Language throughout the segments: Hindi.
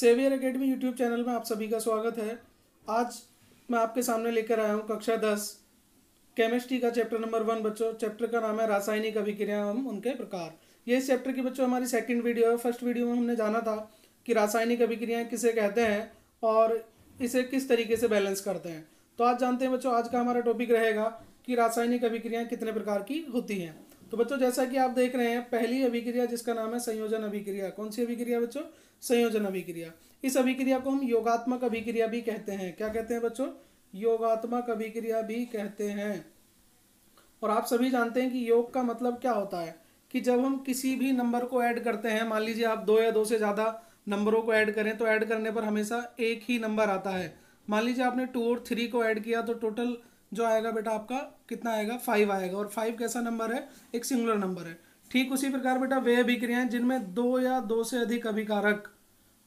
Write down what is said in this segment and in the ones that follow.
सेवियर अकेडमी यूट्यूब चैनल में आप सभी का स्वागत है आज मैं आपके सामने लेकर आया हूँ कक्षा दस केमिस्ट्री का चैप्टर नंबर वन बच्चों चैप्टर का नाम है रासायनिक अभिक्रिया एवं उनके प्रकार ये इस चैप्टर की बच्चों हमारी सेकंड वीडियो है फर्स्ट वीडियो में हमने जाना था कि रासायनिक अभिक्रियाएँ किसे कहते हैं और इसे किस तरीके से बैलेंस करते हैं तो आज जानते हैं बच्चों आज का हमारा टॉपिक रहेगा कि रासायनिक अभिक्रियाएँ कितने प्रकार की होती हैं तो बच्चों जैसा कि आप देख रहे हैं पहली अभिक्रिया जिसका नाम है संयोजन अभिक्रिया कौन सी अभिक्रिया बच्चों संयोजन अभिक्रिया इस अभिक्रिया को हम योगात्मक अभिक्रिया भी कहते हैं क्या कहते हैं बच्चों योगात्मक अभिक्रिया भी कहते हैं और आप सभी जानते हैं कि योग का मतलब क्या होता है कि जब हम किसी भी नंबर को ऐड करते हैं मान लीजिए आप दो या दो से ज़्यादा नंबरों को ऐड करें तो ऐड करने पर हमेशा एक ही नंबर आता है मान लीजिए आपने टू और थ्री को ऐड किया तो टोटल जो आएगा बेटा आपका कितना आएगा फाइव आएगा और फाइव कैसा नंबर है एक सिंगुलर नंबर है ठीक उसी प्रकार बेटा वे अभिक्रियाएं जिनमें दो या दो से अधिक अभिकारक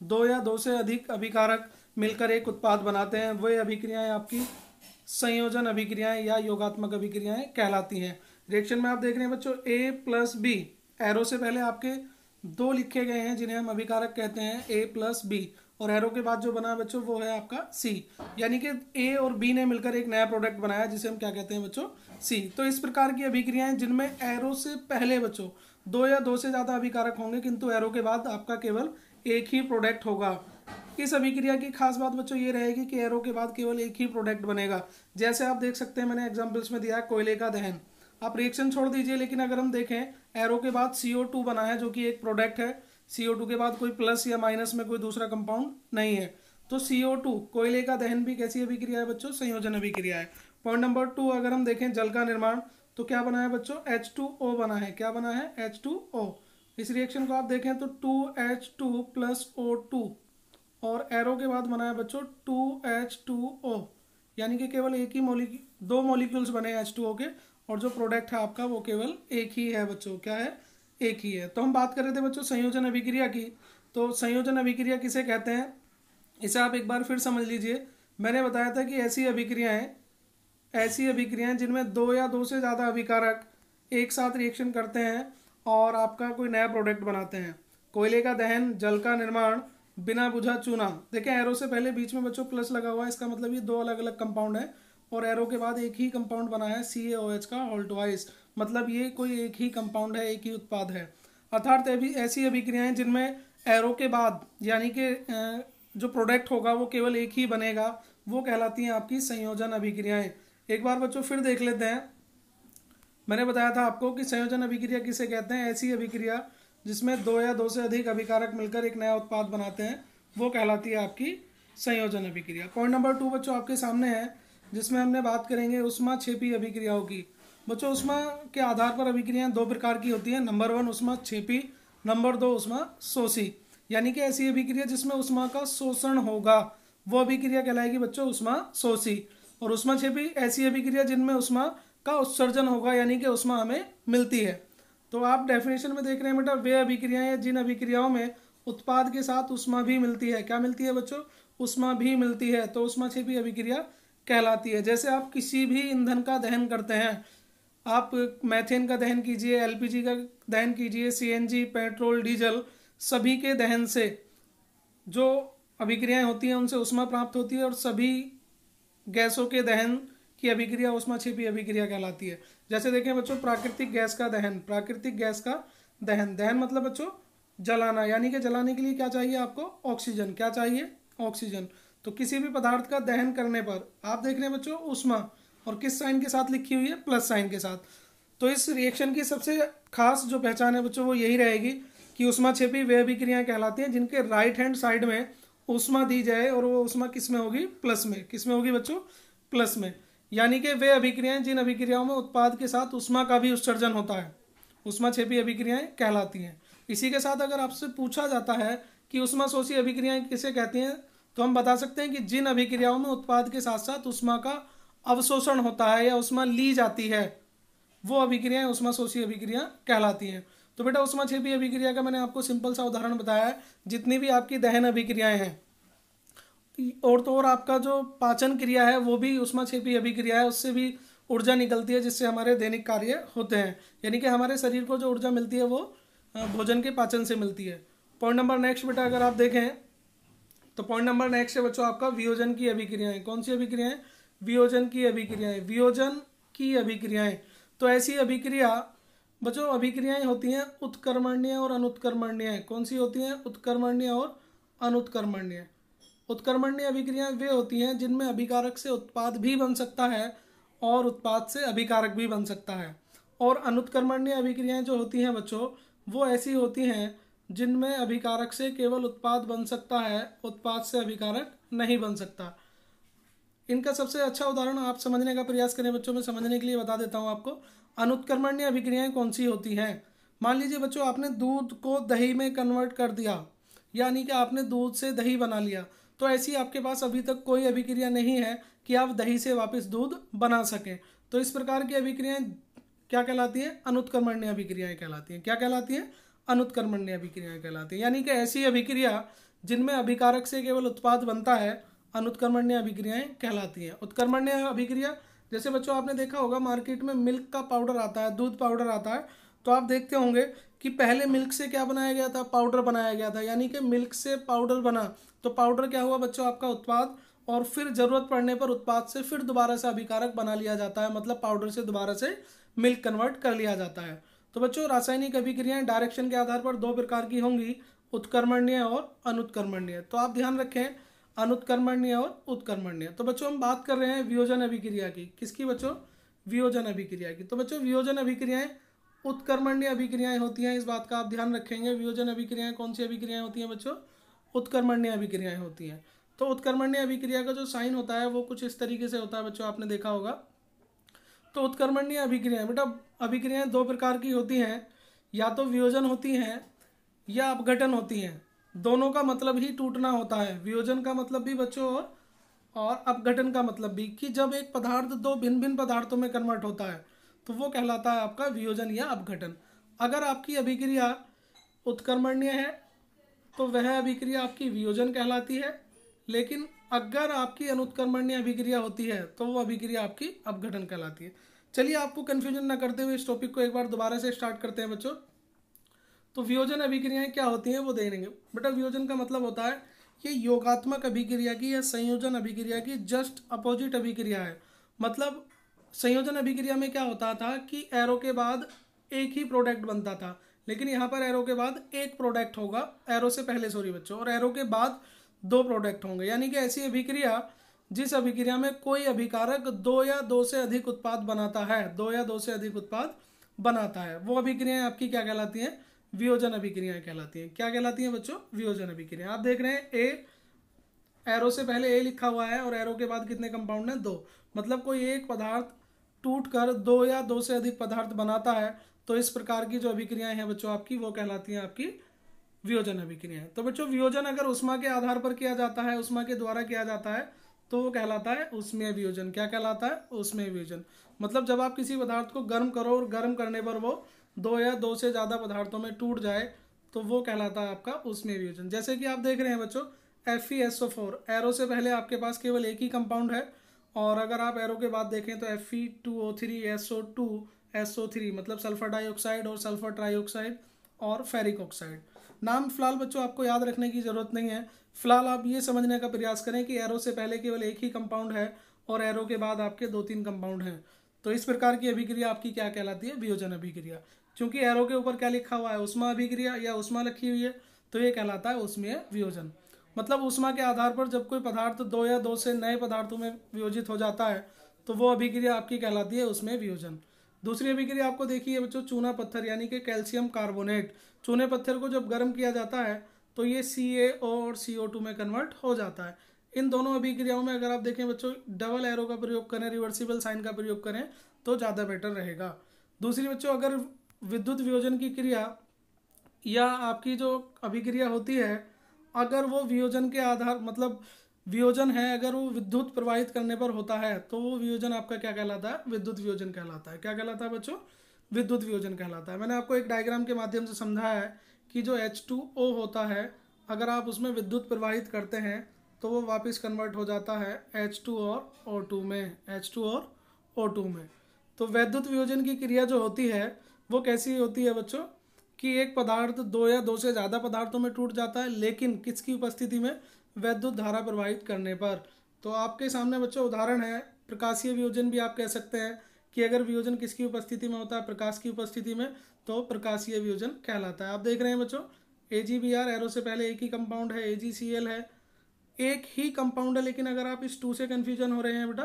दो या दो से अधिक अभिकारक मिलकर एक उत्पाद बनाते हैं वे अभिक्रियाएं आपकी संयोजन अभिक्रियाएं या योगात्मक अभिक्रियाएं कहलाती हैं रिएक्शन में आप देख रहे हैं बच्चों ए प्लस बी एरो से पहले आपके दो लिखे गए हैं जिन्हें हम अभिकारक कहते हैं ए प्लस बी और एरो के बाद जो बना है बच्चों वो है आपका सी यानी कि ए और बी ने मिलकर एक नया प्रोडक्ट बनाया जिसे हम क्या कहते हैं बच्चों सी तो इस प्रकार की अभिक्रियाएं जिनमें एरो से पहले बच्चों दो या दो से ज़्यादा अभिकारक होंगे किंतु एरो के बाद आपका केवल एक ही प्रोडक्ट होगा इस अभिक्रिया की खास बात बच्चों ये रहेगी कि एरो के बाद केवल एक ही प्रोडक्ट बनेगा जैसे आप देख सकते हैं मैंने एग्जाम्पल्स में दिया है कोयले का दहन आप रिएक्शन छोड़ दीजिए लेकिन अगर हम देखें एरो के बाद सी बना है जो कि एक प्रोडक्ट है सी के बाद कोई प्लस या माइनस में कोई दूसरा कंपाउंड नहीं है तो सी कोयले का दहन भी कैसी अभिक्रिया है बच्चों संयोजन अभिक्रिया है पॉइंट नंबर टू अगर हम देखें जल का निर्माण तो क्या बना है बच्चों एच बना है क्या बना है एच इस रिएक्शन को आप देखें तो two H two plus O two और एरो के बाद बना है बच्चों टू एच टू ओ यानी कि केवल एक ही मोलिक दो मोलिक्यूल्स बने एच टू ओ के और जो प्रोडक्ट है आपका वो केवल एक ही है बच्चों क्या है एक ही है तो हम बात कर रहे थे बच्चों संयोजन अभिक्रिया की तो संयोजन अभिक्रिया किसे कहते हैं इसे आप एक बार फिर समझ लीजिए मैंने बताया था कि ऐसी अभिक्रियाएँ ऐसी अभिक्रियाएँ जिनमें दो या दो से ज़्यादा अभिकारक एक साथ रिएक्शन करते हैं और आपका कोई नया प्रोडक्ट बनाते हैं कोयले का दहन जल का निर्माण बिना बुझा चूना देखें एरो से पहले बीच में बच्चों प्लस लगा हुआ है इसका मतलब ये दो अलग अलग कंपाउंड है और एरो के बाद एक ही कंपाउंड बना है सी एच का होल्टवाइस मतलब ये कोई एक ही कंपाउंड है एक ही उत्पाद है अर्थात अभी ऐसी अभिक्रियाएँ जिनमें एरो के बाद यानी कि जो प्रोडक्ट होगा वो केवल एक ही बनेगा वो कहलाती हैं आपकी संयोजन अभिक्रियाएँ एक बार बच्चों फिर देख लेते हैं मैंने बताया था आपको कि संयोजन अभिक्रिया किसे कहते हैं ऐसी अभिक्रिया जिसमें दो या दो से अधिक अभिकारक मिलकर एक नया उत्पाद बनाते हैं वो कहलाती है आपकी संयोजन अभिक्रिया पॉइंट नंबर टू बच्चों आपके सामने है जिसमें हमने बात करेंगे उष्मा छेपी अभिक्रियाओं की बच्चों उष्मा के आधार पर अभिक्रियाएं दो प्रकार की होती हैं नंबर वन उष्मा छेपी नंबर दो उष्मा शोषी यानी कि ऐसी अभिक्रिया जिसमें उष्मा का शोषण होगा वो अभिक्रिया कहलाएगी बच्चों उष्मा शोषी और उष्मा छेपी ऐसी अभिक्रिया जिनमें उष्मा का उत्सर्जन होगा यानी कि उष्मा हमें मिलती है तो आप डेफिनेशन में देख रहे हैं बेटा वे अभिक्रियाएं या जिन अभिक्रियाओं में उत्पाद के साथ उष्मा भी मिलती है क्या मिलती है बच्चों उष्मा भी मिलती है तो उष्मा छिपी अभिक्रिया कहलाती है जैसे आप किसी भी ईंधन का दहन करते हैं आप मैथेन का दहन कीजिए एलपीजी का दहन कीजिए सीएनजी पेट्रोल डीजल सभी के दहन से जो अभिक्रियाएं होती हैं उनसे उष्मा प्राप्त होती है और सभी गैसों के दहन की अभिक्रिया उष्मा छिपी अभिक्रिया कहलाती है जैसे देखें बच्चों प्राकृतिक गैस का दहन प्राकृतिक गैस का दहन दहन मतलब बच्चों जलाना यानी कि जलाने के लिए क्या चाहिए आपको ऑक्सीजन क्या चाहिए ऑक्सीजन तो किसी भी पदार्थ का दहन करने पर आप देख रहे हैं बच्चों उष्मा और किस साइन के साथ लिखी हुई है प्लस साइन के साथ तो इस रिएक्शन की सबसे खास जो पहचान है बच्चों वो यही रहेगी कि उष्मा छेपी वे अभिक्रियाएं कहलाती हैं जिनके राइट हैंड साइड में उष्मा दी जाए और वो उष्मा किस में होगी प्लस में किस में होगी बच्चों प्लस में यानी कि वे अभिक्रियाएं जिन अभिक्रियाओं में उत्पाद के साथ उष्मा का भी उत्सर्जन होता है उष्मा छेपी अभिक्रियाएं कहलाती हैं इसी के साथ अगर आपसे पूछा जाता है कि उष्मा शोषी अभिक्रियाएं किसे कहती हैं तो हम बता सकते हैं कि जिन अभिक्रियाओं में उत्पाद के साथ साथ उष्मा का अवशोषण होता है या उष्मा ली जाती है वो अभिक्रियाएं उष्मा शोषी अभिक्रिया कहलाती हैं तो बेटा उष्मा छेपी अभिक्रिया का मैंने आपको सिंपल सा उदाहरण बताया है जितनी भी आपकी दहन अभिक्रियाएं हैं और तो और आपका जो पाचन क्रिया है वो भी उष्मा छेपी अभिक्रिया है उससे भी ऊर्जा निकलती है जिससे हमारे दैनिक कार्य होते हैं यानी कि हमारे शरीर को जो ऊर्जा मिलती है वो भोजन के पाचन से मिलती है पॉइंट नंबर नेक्स्ट बेटा अगर आप देखें तो पॉइंट नंबर नेक्स्ट है बच्चों आपका वियोजन की अभिक्रियाएं कौन सी अभिक्रियाएं वियोजन की अभिक्रियाएं वियोजन की अभिक्रियाएं तो ऐसी अभिक्रिया बच्चों अभिक्रियाएं होती हैं उत्कर्मण्य और अनुत्कर्मण्य कौन सी होती हैं उत्कर्मण्य और अनुत्कर्मण्य उत्कर्मण्य अभिक्रियाएं वे होती हैं जिनमें अभिकारक से उत्पाद भी बन सकता है और उत्पाद से अभिकारक भी बन सकता है और अनुत्कर्मण्य अभिक्रियाएं जो होती हैं बच्चों वो ऐसी होती हैं जिनमें अभिकारक से केवल उत्पाद बन सकता है उत्पाद से अभिकारक नहीं बन सकता इनका सबसे अच्छा उदाहरण आप समझने का प्रयास करें बच्चों में समझने के लिए बता देता हूँ आपको अनुत्कर्मण्य अभिक्रियाएं कौन सी होती हैं मान लीजिए बच्चों आपने दूध को दही में कन्वर्ट कर दिया यानी कि आपने दूध से दही बना लिया तो ऐसी आपके पास अभी तक कोई अभिक्रिया नहीं है कि आप दही से वापस दूध बना सकें तो इस प्रकार की अभिक्रियाएं क्या कहलाती हैं अनुत्क्रमणीय अभिक्रियाएं कहलाती हैं क्या कहलाती हैं अनुत्क्रमणीय अभिक्रियाएं कहलाती हैं यानी कि ऐसी अभिक्रिया जिनमें अभिकारक से केवल उत्पाद बनता है अनुत्क्रमणीय अभिक्रियाएं कहलाती हैं उत्क्रमणीय अभिक्रिया जैसे बच्चों आपने देखा होगा मार्केट में मिल्क का पाउडर आता है दूध पाउडर आता है तो आप देखते होंगे कि पहले मिल्क से क्या बनाया गया था पाउडर बनाया गया था यानी कि मिल्क से पाउडर बना तो पाउडर क्या हुआ बच्चों आपका उत्पाद और फिर ज़रूरत पड़ने पर उत्पाद से फिर दोबारा से अभिकारक बना लिया जाता है मतलब पाउडर से दोबारा से मिल्क कन्वर्ट कर लिया जाता है तो बच्चों रासायनिक अभिक्रियाएं डायरेक्शन के आधार पर दो प्रकार की होंगी उत्कर्मण्य और अनुत्कर्मण्य तो आप ध्यान रखें अनुत्कर्मण्य और उत्कर्मण्य तो बच्चों हम बात कर रहे हैं वियोजन अभिक्रिया की किसकी बच्चों वियोजन अभिक्रिया की तो बच्चों वियोजन अभिक्रियाएं उत्कर्मण्य अभिक्रियाएं होती हैं इस बात का आप ध्यान रखेंगे वियोजन अभिक्रियाएं कौन सी अभिक्रियाएं होती हैं बच्चों उत्कर्मण्य अभिक्रियाएं होती हैं तो उत्कर्मण्य अभिक्रिया का जो साइन होता है वो कुछ इस तरीके से होता है बच्चों आपने देखा होगा तो उत्कर्मण्य अभिक्रियाएं बेटा मतलब अभिक्रियाएं दो प्रकार की होती हैं या तो वियोजन होती हैं या अपघटन होती हैं दोनों का मतलब ही टूटना होता है वियोजन का मतलब भी बच्चों और और अपघटन का मतलब भी कि जब एक पदार्थ दो भिन्न भिन्न पदार्थों में कन्वर्ट होता है तो वो कहलाता है आपका वियोजन या अपघटन अगर आपकी अभिक्रिया उत्कर्मण्य है तो वह अभिक्रिया आपकी वियोजन कहलाती है लेकिन अगर आपकी अनुत्कर्मण्य अभिक्रिया होती है तो वो अभिक्रिया आपकी अपघटन कहलाती है चलिए आपको कन्फ्यूजन ना करते हुए इस टॉपिक को एक बार दोबारा से स्टार्ट करते हैं बच्चों तो वियोजन अभिक्रियाएं क्या होती हैं वो देखेंगे बेटा वियोजन का मतलब होता है ये योगात्मक अभिक्रिया की या संयोजन अभिक्रिया की जस्ट अपोजिट अभिक्रिया है मतलब संयोजन अभिक्रिया में क्या होता था कि एरो के बाद एक ही प्रोडक्ट बनता था लेकिन यहाँ पर एरो के बाद एक प्रोडक्ट होगा एरो से पहले सॉरी बच्चों और एरो के बाद दो प्रोडक्ट होंगे यानी कि ऐसी अभिक्रिया जिस अभिक्रिया में कोई अभिकारक दो या दो से अधिक उत्पाद बनाता है दो या दो से अधिक उत्पाद बनाता है वो अभिक्रियाएं आपकी क्या कहलाती हैं वियोजन अभिक्रियाएं कहलाती हैं क्या कहलाती हैं बच्चों वियोजन अभिक्रिया आप देख रहे हैं ए एरो से पहले ए लिखा हुआ है और एरो के बाद कितने कंपाउंड हैं दो मतलब कोई एक पदार्थ टूटकर दो या दो से अधिक पदार्थ बनाता है तो इस प्रकार की जो अभिक्रियाएं हैं बच्चों आपकी वो कहलाती हैं आपकी वियोजन अभिक्रियाएं तो बच्चों वियोजन अगर उष्मा के आधार पर किया जाता है उष्मा के द्वारा किया जाता है तो वो कहलाता है उसमें वियोजन क्या कहलाता है उसमें वियोजन मतलब जब आप किसी पदार्थ को गर्म करो और गर्म करने पर वो दो या दो से ज़्यादा पदार्थों में टूट जाए तो वो कहलाता है आपका उसमें वियोजन जैसे कि आप देख रहे हैं बच्चों F E S O four arrow से पहले आपके पास केवल एक ही कंपाउंड है और अगर आप एरो के बाद देखें तो F E two O three S O two S O three मतलब सल्फर डाइऑक्साइड और सल्फर ट्राईऑक्साइड और फेरिक ऑक्साइड नाम फिलहाल बच्चों आपको याद रखने की ज़रूरत नहीं है फिलहाल आप ये समझने का प्रयास करें कि एरो से पहले केवल एक ही कंपाउंड है और एरो के बाद आपके दो तीन कंपाउंड हैं तो इस प्रकार की अभिक्रिया आपकी क्या कहलाती है वियोजन अभिक्रिया क्योंकि एरो के ऊपर क्या लिखा हुआ है उष्मा अभिक्रिया या उष्मा लिखी हुई है तो ये कहलाता है उसमें वियोजन मतलब उष्मा के आधार पर जब कोई पदार्थ दो या दो से नए पदार्थों में वियोजित हो जाता है तो वो अभिक्रिया आपकी कहलाती है उसमें वियोजन दूसरी अभिक्रिया आपको देखिए बच्चों चूना पत्थर यानी कि कैल्शियम कार्बोनेट चूने पत्थर को जब गर्म किया जाता है तो ये सी और सी में कन्वर्ट हो जाता है इन दोनों अभिक्रियाओं में अगर आप देखें बच्चों डबल एरो का प्रयोग करें रिवर्सिबल साइन का प्रयोग करें तो ज़्यादा बेटर रहेगा दूसरी बच्चों अगर विद्युत वियोजन की क्रिया या आपकी जो अभिक्रिया होती है अगर वो वियोजन के आधार मतलब वियोजन है अगर वो विद्युत प्रवाहित करने पर होता है तो वो वियोजन आपका क्या कहलाता है विद्युत वियोजन कहलाता है क्या कहलाता है बच्चों विद्युत वियोजन कहलाता है मैंने आपको एक डायग्राम के माध्यम से समझाया है कि जो एच होता है अगर आप उसमें विद्युत प्रवाहित करते हैं तो वो वापस कन्वर्ट हो जाता है टू और टू में टू और टू में तो वैद्युत वियोजन की क्रिया जो होती है वो कैसी होती है बच्चों कि एक पदार्थ दो या दो से ज़्यादा पदार्थों में टूट जाता है लेकिन किसकी उपस्थिति में वैद्युत धारा प्रवाहित करने पर तो आपके सामने बच्चों उदाहरण है प्रकाशीय वियोजन भी आप कह सकते हैं कि अगर वियोजन किसकी उपस्थिति में होता है प्रकाश की उपस्थिति में तो प्रकाशीय वियोजन कहलाता है आप देख रहे हैं बच्चों A G B R arrow से पहले एक ही कंपाउंड है ए जी सी एल है एक ही कंपाउंड है लेकिन अगर आप इस टू से कन्फ्यूजन हो रहे हैं बेटा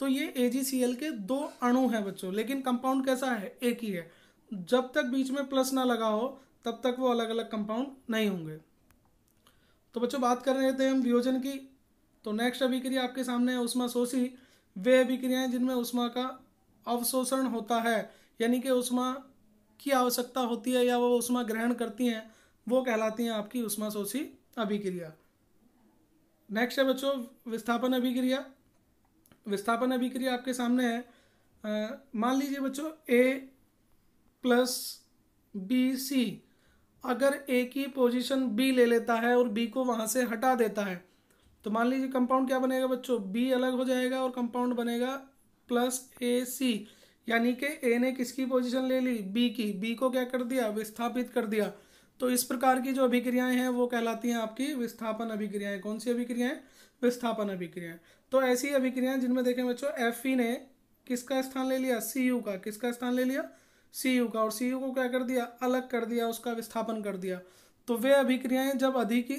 तो ये ए जी सी एल के दो अणु हैं बच्चों लेकिन कंपाउंड कैसा है एक ही है जब तक बीच में प्लस ना लगा हो तब तक वो अलग अलग कंपाउंड नहीं होंगे तो बच्चों बात कर रहे थे हम वियोजन की तो नेक्स्ट अभिक्रिया आपके सामने है उष्मा शोषी वे अभिक्रियाएं जिनमें उष्मा का अवशोषण होता है यानी कि उष्मा की आवश्यकता होती है या वो उष्मा ग्रहण करती हैं वो कहलाती हैं आपकी उष्मा शोषी अभिक्रिया नेक्स्ट है बच्चों विस्थापन अभिक्रिया विस्थापन अभिक्रिया आपके सामने है मान लीजिए बच्चों ए प्लस बी सी अगर ए की पोजीशन बी ले लेता है और बी को वहाँ से हटा देता है तो मान लीजिए कंपाउंड क्या बनेगा बच्चों बी अलग हो जाएगा और कंपाउंड बनेगा प्लस ए सी यानी कि ए ने किसकी पोजीशन ले ली बी की बी को क्या कर दिया विस्थापित कर दिया तो इस प्रकार की जो अभिक्रियाएं हैं वो कहलाती हैं आपकी विस्थापन अभिक्रियाएं कौन सी अभिक्रियाएं विस्थापन अभिक्रियाएं तो ऐसी अभिक्रियाएं जिनमें देखें बच्चों एफ e ने किसका स्थान ले लिया सी यू का किसका स्थान ले लिया सी यू का और सी यू को क्या कर दिया अलग कर दिया उसका विस्थापन कर दिया तो वे अभिक्रियाएं जब अधिक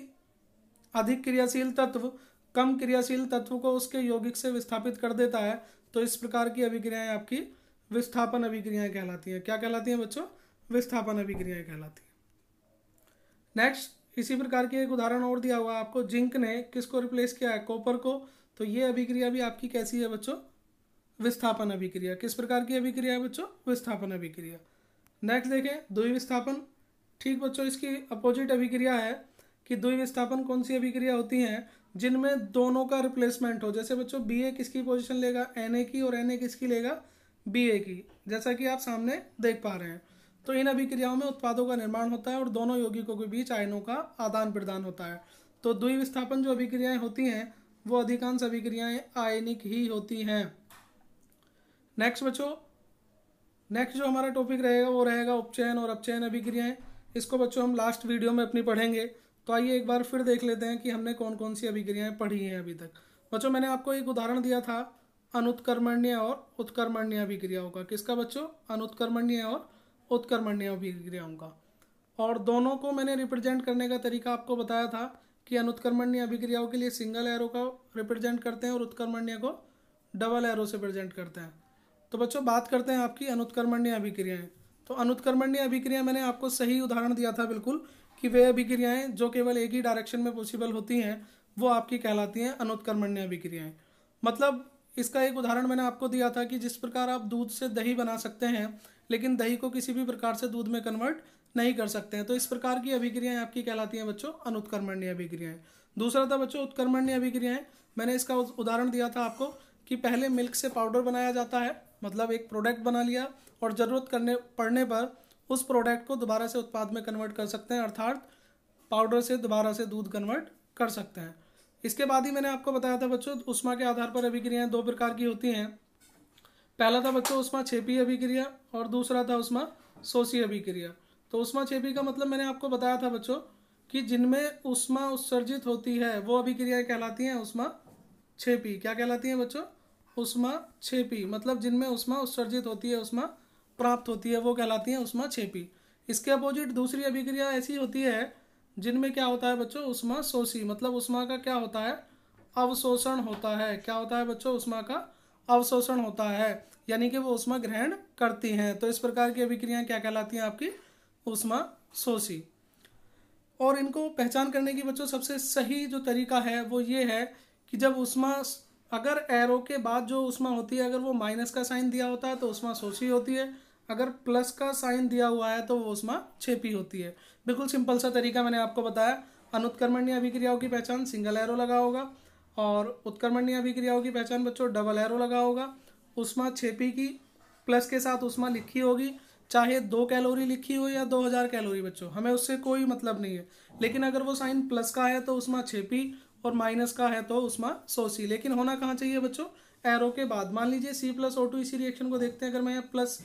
अधिक क्रियाशील तत्व कम क्रियाशील तत्व को उसके यौगिक से विस्थापित कर देता है तो इस प्रकार की अभिक्रियाएं आपकी विस्थापन अभिक्रियाएं कहलाती हैं क्या कहलाती हैं बच्चों विस्थापन अभिक्रियाएं कहलाती हैं नेक्स्ट इसी प्रकार की एक उदाहरण और दिया हुआ आपको जिंक ने किसको रिप्लेस किया है कॉपर को तो ये अभिक्रिया भी आपकी कैसी है बच्चों विस्थापन अभिक्रिया किस प्रकार की अभिक्रिया है बच्चों विस्थापन अभिक्रिया नेक्स्ट देखें दुई विस्थापन ठीक बच्चों इसकी अपोजिट अभिक्रिया है कि दुई विस्थापन कौन सी अभिक्रिया होती हैं जिनमें दोनों का रिप्लेसमेंट हो जैसे बच्चों बी ए किसकी पोजिशन लेगा एन ए की और एन ए किसकी लेगा बी ए की जैसा कि आप सामने देख पा रहे हैं तो इन अभिक्रियाओं में उत्पादों का निर्माण होता है और दोनों यौगिकों के बीच आयनों का आदान प्रदान होता है तो द्विविस्थापन विस्थापन जो अभिक्रियाएं होती हैं वो अधिकांश अभिक्रियाएं आयनिक ही होती हैं नेक्स्ट बच्चों नेक्स्ट जो हमारा टॉपिक रहेगा वो रहेगा उपचयन और अपचयन अभिक्रियाएं इसको बच्चों हम लास्ट वीडियो में अपनी पढ़ेंगे तो आइए एक बार फिर देख लेते हैं कि हमने कौन कौन सी अभिक्रियाएं पढ़ी हैं अभी तक बच्चों मैंने आपको एक उदाहरण दिया था अनुत्कर्मण्य और उत्कर्मण्य अभिक्रियाओं का किसका बच्चों अनुत्कर्मण्य और उत्कर्मण्य अभिक्रियाओं का और दोनों को मैंने रिप्रेजेंट करने का तरीका आपको बताया था कि अनुत्कर्मण्य अभिक्रियाओं के लिए सिंगल एरो का रिप्रेजेंट करते हैं और उत्कर्मण्य को डबल एरो से प्रेजेंट करते हैं तो बच्चों बात करते हैं आपकी अनुत्कर्मण्य अभिक्रियाएं तो अनुत्कर्मण्य अभिक्रिया मैंने आपको सही उदाहरण दिया था बिल्कुल कि वे अभिक्रियाएं जो केवल एक ही डायरेक्शन में पॉसिबल होती हैं वो आपकी कहलाती हैं अनुत्कर्मण्य अभिक्रियाएं मतलब इसका एक उदाहरण मैंने आपको दिया था कि जिस प्रकार आप दूध से दही बना सकते हैं लेकिन दही को किसी भी प्रकार से दूध में कन्वर्ट नहीं कर सकते हैं तो इस प्रकार की अभिक्रियाएं आपकी कहलाती हैं बच्चों अनुत्कर्मण्य अभिक्रियाएं दूसरा था बच्चों उत्कर्मण्य अभिक्रियाएं मैंने इसका उदाहरण दिया था आपको कि पहले मिल्क से पाउडर बनाया जाता है मतलब एक प्रोडक्ट बना लिया और ज़रूरत करने पड़ने पर उस प्रोडक्ट को दोबारा से उत्पाद में कन्वर्ट कर सकते हैं अर्थात पाउडर से दोबारा से दूध कन्वर्ट कर सकते हैं इसके बाद ही मैंने आपको बताया था बच्चों उष्मा के आधार पर अभिक्रियाएँ दो प्रकार की होती हैं पहला था बच्चों उष्मा छेपी अभिक्रिया और दूसरा था उष्मा सोसी अभिक्रिया तो उष्मा छेपी का मतलब मैंने आपको बताया था बच्चों कि जिनमें उष्मा उत्सर्जित होती है वो अभिक्रियाएँ कहलाती हैं उष्मा छेपी क्या कहलाती हैं बच्चों उष्मा छेपी मतलब जिनमें उष्मा उत्सर्जित होती है उष्मा प्राप्त होती है वो कहलाती हैं उष्मा छेपी इसके अपोजिट दूसरी अभिक्रिया ऐसी होती है जिनमें क्या होता है बच्चों उष्मा शोषी मतलब उष्मा का क्या होता है अवशोषण होता है क्या होता है बच्चों उष्मा का अवशोषण होता है यानी कि वो उष्मा ग्रहण करती हैं तो इस प्रकार की अभिक्रियाएं क्या कहलाती हैं आपकी उष्मा शोषी और इनको पहचान करने की बच्चों सबसे सही जो तरीका है वो ये है कि जब उष्मा अगर एरो के बाद जो उसमें होती है अगर वो माइनस का साइन दिया होता है तो उसमें सोची होती है अगर प्लस का साइन दिया हुआ है तो वो उसमें छेपी होती है बिल्कुल सिंपल सा तरीका मैंने आपको बताया अनुत्कर्मणीय अभिक्रियाओं की पहचान सिंगल एरो लगा होगा और उत्कर्मणीय अभिक्रियाओं की पहचान बच्चों डबल एरो लगा होगा उष्मा छेपी की प्लस के साथ उष्मा लिखी होगी चाहे दो कैलोरी लिखी हो या दो हज़ार कैलोरी बच्चों हमें उससे कोई मतलब नहीं है लेकिन अगर वो साइन प्लस का है तो उष्मा छेपी और माइनस का है तो उसमें सौ सी लेकिन होना कहाँ चाहिए बच्चों एरो के बाद मान लीजिए सी प्लस ओ टू इसी रिएक्शन को देखते हैं अगर मैं प्लस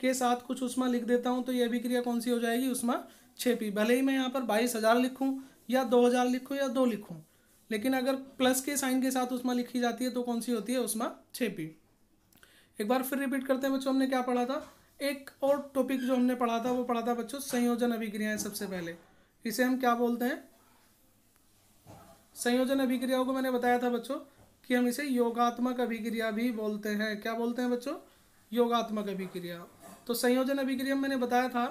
के साथ कुछ उसमें लिख देता हूँ तो यह भी क्रिया कौन सी हो जाएगी उसमें छः पी भले ही मैं यहाँ पर बाईस हज़ार लिखूँ या दो हज़ार लिखूँ या दो लिखूँ लेकिन अगर प्लस के साइन के साथ उसमें लिखी जाती है तो कौन सी होती है उसमें छः पी एक बार फिर रिपीट करते हैं बच्चों हमने क्या पढ़ा था एक और टॉपिक जो हमने पढ़ा था वो पढ़ा था बच्चों संयोजन अभिक्रियाएं सबसे पहले इसे हम क्या बोलते हैं संयोजन अभिक्रियाओं को मैंने बताया था बच्चों कि हम इसे योगात्मक अभिक्रिया भी बोलते हैं क्या बोलते हैं बच्चों योगात्मक अभिक्रिया तो संयोजन अभिक्रिया मैंने बताया था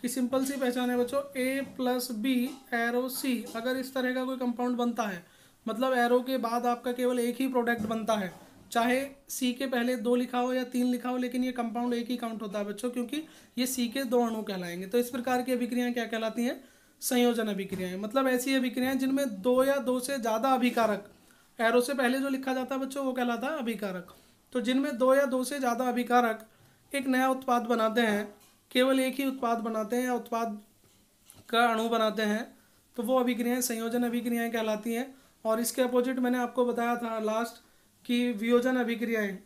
कि सिंपल सी पहचान है बच्चों A plus B arrow C अगर इस तरह का कोई कंपाउंड बनता है मतलब एरो के बाद आपका केवल एक ही प्रोडक्ट बनता है चाहे सी के पहले दो लिखा हो या तीन लिखा हो लेकिन ये कंपाउंड एक ही काउंट होता है बच्चों क्योंकि ये सी के दो अणु कहलाएंगे तो इस प्रकार की अभिक्रियाँ क्या कहलाती हैं संयोजन अभिक्रियाएं मतलब ऐसी अभिक्रियाएं जिनमें दो या दो से ज़्यादा अभिकारक एरो से पहले जो लिखा जाता है बच्चों वो कहलाता है अभिकारक तो जिनमें दो या दो से ज़्यादा अभिकारक एक नया उत्पाद बनाते हैं केवल एक ही उत्पाद बनाते हैं या उत्पाद का अणु बनाते हैं तो वो अभिक्रियाएं संयोजन अभिक्रियाएं कहलाती हैं और इसके अपोजिट मैंने आपको बताया था लास्ट कि वियोजन अभिक्रियाएं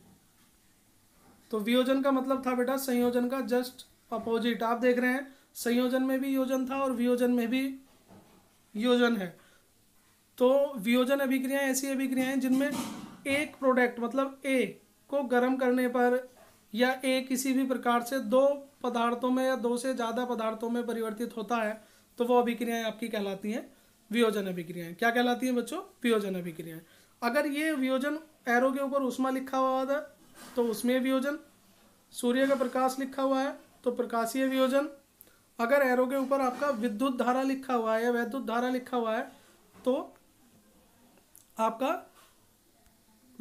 तो वियोजन का मतलब था बेटा संयोजन का जस्ट अपोजिट आप देख रहे हैं संयोजन में भी योजन था और वियोजन में भी योजन है तो वियोजन अभिक्रियाएं ऐसी अभिक्रियाएं जिनमें एक प्रोडक्ट मतलब ए को गर्म करने पर या ए किसी भी प्रकार से दो पदार्थों में या दो से ज़्यादा पदार्थों में परिवर्तित होता है तो वो अभिक्रियाएं आपकी कहलाती हैं वियोजन अभिक्रियाएं क्या कहलाती हैं बच्चों वियोजन अभिक्रियाएं अगर ये वियोजन एरो के ऊपर उष्मा लिखा हुआ था तो उसमें वियोजन सूर्य का प्रकाश लिखा हुआ है तो प्रकाशीय वियोजन अगर एरो के ऊपर आपका विद्युत धारा लिखा हुआ है या वैद्युत धारा लिखा हुआ है तो आपका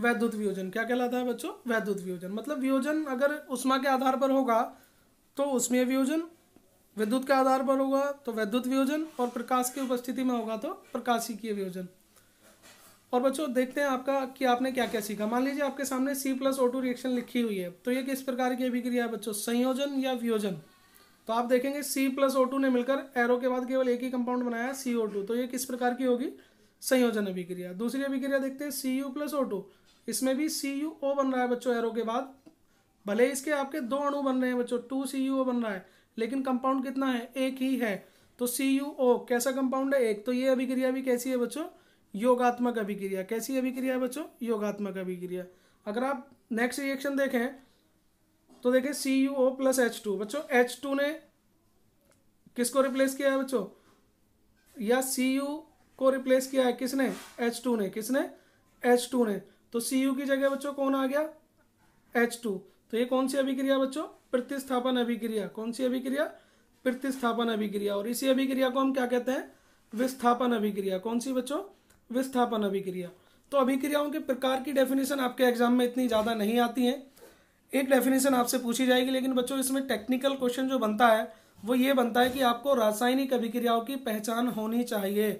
वैद्युत वियोजन क्या कहलाता है बच्चों वैद्युत वियोजन मतलब वियोजन अगर उष्मा के आधार पर होगा तो उसमें वियोजन विद्युत के आधार पर होगा तो वैद्युत वियोजन और प्रकाश की उपस्थिति में होगा तो प्रकाशीय वियोजन और बच्चों देखते हैं आपका कि आपने क्या क्या सीखा मान लीजिए आपके सामने C plus O two reaction लिखी हुई है तो ये किस प्रकार की अभिक्रिया है बच्चों संयोजन या वियोजन तो आप देखेंगे सी प्लस ओ टू ने मिलकर एरो के बाद केवल एक ही कंपाउंड बनाया सी ओ टू तो ये किस प्रकार की होगी संयोजन अभिक्रिया दूसरी अभिक्रिया देखते हैं C U plus O two इसमें भी सी यू ओ बन रहा है बच्चों एरो के बाद भले इसके आपके दो अणु बन रहे हैं बच्चों टू सी यू ओ बन रहा है लेकिन कंपाउंड कितना है एक ही है तो सी यू ओ कैसा कंपाउंड है एक तो ये अभिक्रिया भी कैसी है बच्चों योगात्मक अभिक्रिया कैसी अभिक्रिया है बच्चों योगात्मक अभिक्रिया अगर आप नेक्स्ट रिएक्शन देखें तो देखिए C U O plus H two बच्चों एच टू ने किसको रिप्लेस किया है बच्चों या सी यू को रिप्लेस किया है किसने एच टू ने किसने एच टू ने तो सी यू की जगह बच्चों कौन आ गया एच टू तो ये कौन सी अभिक्रिया बच्चों प्रतिस्थापन अभिक्रिया कौन सी अभिक्रिया प्रतिस्थापन अभिक्रिया और इसी अभिक्रिया को हम क्या कहते हैं विस्थापन अभिक्रिया कौन सी बच्चों विस्थापन अभिक्रिया तो अभिक्रियाओं के प्रकार की डेफिनेशन आपके एग्जाम में इतनी ज़्यादा नहीं आती हैं एक डेफिनेशन आपसे पूछी जाएगी लेकिन बच्चों इसमें टेक्निकल क्वेश्चन जो बनता है वो ये बनता है कि आपको रासायनिक अभिक्रियाओं की पहचान होनी चाहिए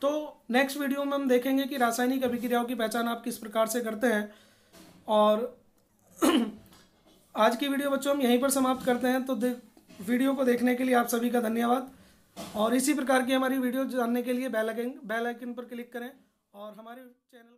तो नेक्स्ट वीडियो में हम देखेंगे कि रासायनिक अभिक्रियाओं की पहचान आप किस प्रकार से करते हैं और आज की वीडियो बच्चों हम यहीं पर समाप्त करते हैं तो वीडियो को देखने के लिए आप सभी का धन्यवाद और इसी प्रकार की हमारी वीडियो जानने के लिए बेल आइकन बेल आइकन पर क्लिक करें और हमारे चैनल